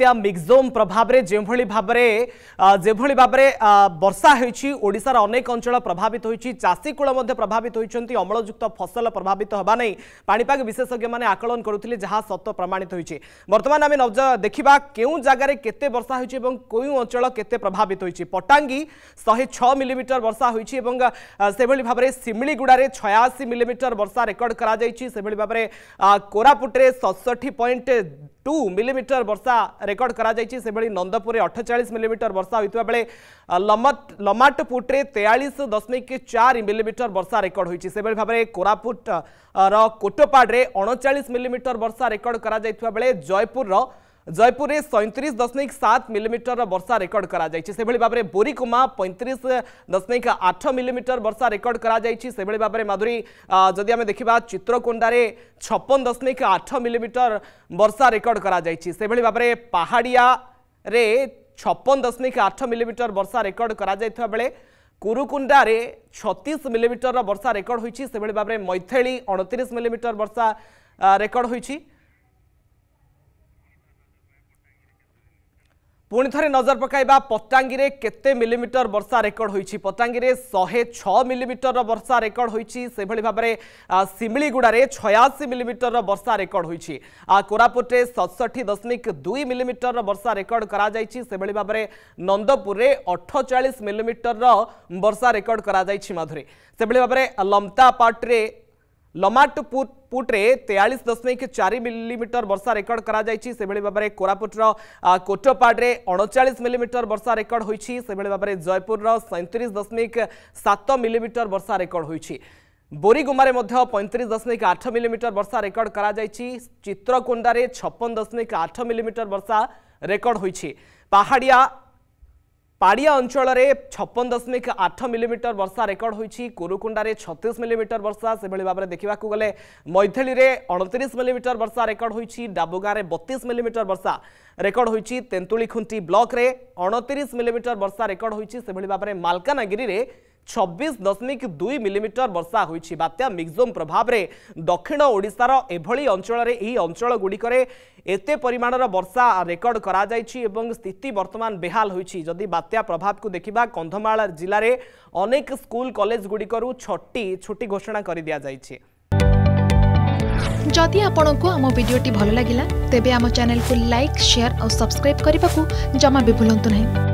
বাত্যা মিক্জোম প্রভাবে যেভাবে ভাবে যেভাবে ভাবে বর্ষা হয়েছি ওড়শার অনেক অঞ্চল প্রভাবিত হয়েছি চাষী কূল মধ্যে প্রভাবিত হয়েছেন অম্লযুক্ত ফসল প্রভাবিত হওয়া নেই পাপাগ বিশেষজ্ঞ মানে আকলন করুলে যা সত প্রমাণিত হয়েছে বর্তমানে আমি নজ দেখা কেউ জায়গায় কেতে বর্ষা হয়েছে এবং কেউ অঞ্চল কেতে প্রভাবিত হয়েছে পটাঙ্গি শহে ছ মিলিমিটর বর্ষা হয়েছে এবং সেভাবে ভাবে শিমিগুড়ার ছয়াশি মিলিমিটর বর্ষা রেকর্ড করা যাই সেভাবে ভাবে কোরাপুটে ষষঠি পয়েন্ট ଟୁ ମିଲିମିଟର ବର୍ଷା ରେକର୍ଡ କରାଯାଇଛି ସେଭଳି ନନ୍ଦପୁରରେ ଅଠଚାଳିଶ ମିଲିମିଟର ବର୍ଷା ହୋଇଥିବା ବେଳେ ଲମାଟପୁଟରେ ତେୟାଳିଶ ଦଶମିକ ଚାରି ମିଲିମିଟର ବର୍ଷା ରେକର୍ଡ ହୋଇଛି ସେଭଳି ଭାବରେ କୋରାପୁଟର କୋଟପାଡ଼ରେ ଅଣଚାଳିଶ ମିଲିମିଟର ବର୍ଷା ରେକର୍ଡ କରାଯାଇଥିବା ବେଳେ ଜୟପୁରର जयपुर में सैंतीस दशमिक सात मिलीमिटर वर्षा रेकर्ड कर बोरीकुमा पैंतीस दशमिक आठ मिलीमिटर वर्षा रेकर्ड कर से भाव माधुरी जदि आम देखा चित्रकोडारे छपन दशमिक आठ मिलीमिटर वर्षा रेकर्ड कर से पहाड़िया छपन दशमिक आठ मिलीमिटर वर्षा रेकर्ड कर बेले कुरुकुंडारे छतीस मिलीमिटर वर्षा रेकर्ड हो मैथेली अणतीस मिलीमिटर वर्षा रेकर्ड हो ପୁଣି ଥରେ ନଜର ପକାଇବା ପଟ୍ଟାଙ୍ଗୀରେ କେତେ ମିଲିମିଟର ବର୍ଷା ରେକର୍ଡ ହୋଇଛି ପଟ୍ଟାଙ୍ଗୀରେ ଶହେ ଛଅ ମିଲିମିଟରର ବର୍ଷା ରେକର୍ଡ ହୋଇଛି ସେଭଳି ଭାବରେ ଶିମିଳିଗୁଡ଼ାରେ ଛୟାଅଶୀ ମିଲିମିଟରର ବର୍ଷା ରେକର୍ଡ ହୋଇଛି କୋରାପୁଟରେ ସତଷଠି ଦଶମିକ ଦୁଇ ମିଲିମିଟରର ବର୍ଷା ରେକର୍ଡ କରାଯାଇଛି ସେଭଳି ଭାବରେ ନନ୍ଦପୁରରେ ଅଠଚାଳିଶ ମିଲିମିଟରର ବର୍ଷା ରେକର୍ଡ କରାଯାଇଛି ମାଧୁରୀ ସେଭଳି ଭାବରେ ଲମ୍ତାପାଟରେ लमाट पुटे तेयास दशमिक चार मिलीमिटर वर्षा रेकर्ड कर कोरापुटर कोटपाड़े अणचाश मिलीमिटर वर्षा रेकर्ड हो जयपुर सैंतीस दशमिक सत मिलीमिटर वर्षा रेकर्ड हो बोरीगुमारे पैंतीस दशमिक आठ मिलीमिटर वर्षा रेकर्ड कर चित्रकोडारे छपन दशमिक आठ मिलीमिटर वर्षा रेकर्ड हो पहाड़िया পাড়িয়া অঞ্চলের ছপন দশমিক আঠ মিলিমিটর বর্ষা রেকর্ড হয়েছে কুরুকুণ্ডার ছতিশ মিলিমিটর বর্ষা সেভাবে ভাবে দেখা গেলে মৈথিলে অণতিশ মিলিমিটর বর্ষা রেকর্ড হয়েছে ডাবুগাঁরে বতিশ মিলিমিটর বর্ষা রেকর্ড হয়েছে তেঁতুড়িখুঁটি ব্লকরে অণতিশ মিলিমিটর বর্ষা রেকর্ড হয়েছে সেভাবে ভাবে মালকানগিরি ছবিশ দশমিক দুই মিলিমিটর বর্ষা হয়েছে বাত্যা মিক্সোম প্রভাবে দক্ষিণ ওড়শার এভাবে অঞ্চলের এই অঞ্চলগুড়ি এতে পরিমাণর বর্ষা রেকর্ড করা যাইছি এবং স্থিতি বর্তমান বেহাল হয়েছে যদি বাত্যা প্রভাবক দেখা কন্ধমাল জেলার অনেক স্কুল কলেজগুড়িকর ছটি ছুটি ঘোষণা করে দিয়া যাইছে যদি আপনার আম ভিডিওটি ভাল লাগিলা তেবে আম চ্যানেলকে লাইক শেয়ার ও সবসক্রাইব করা জমা বি ভুলতু না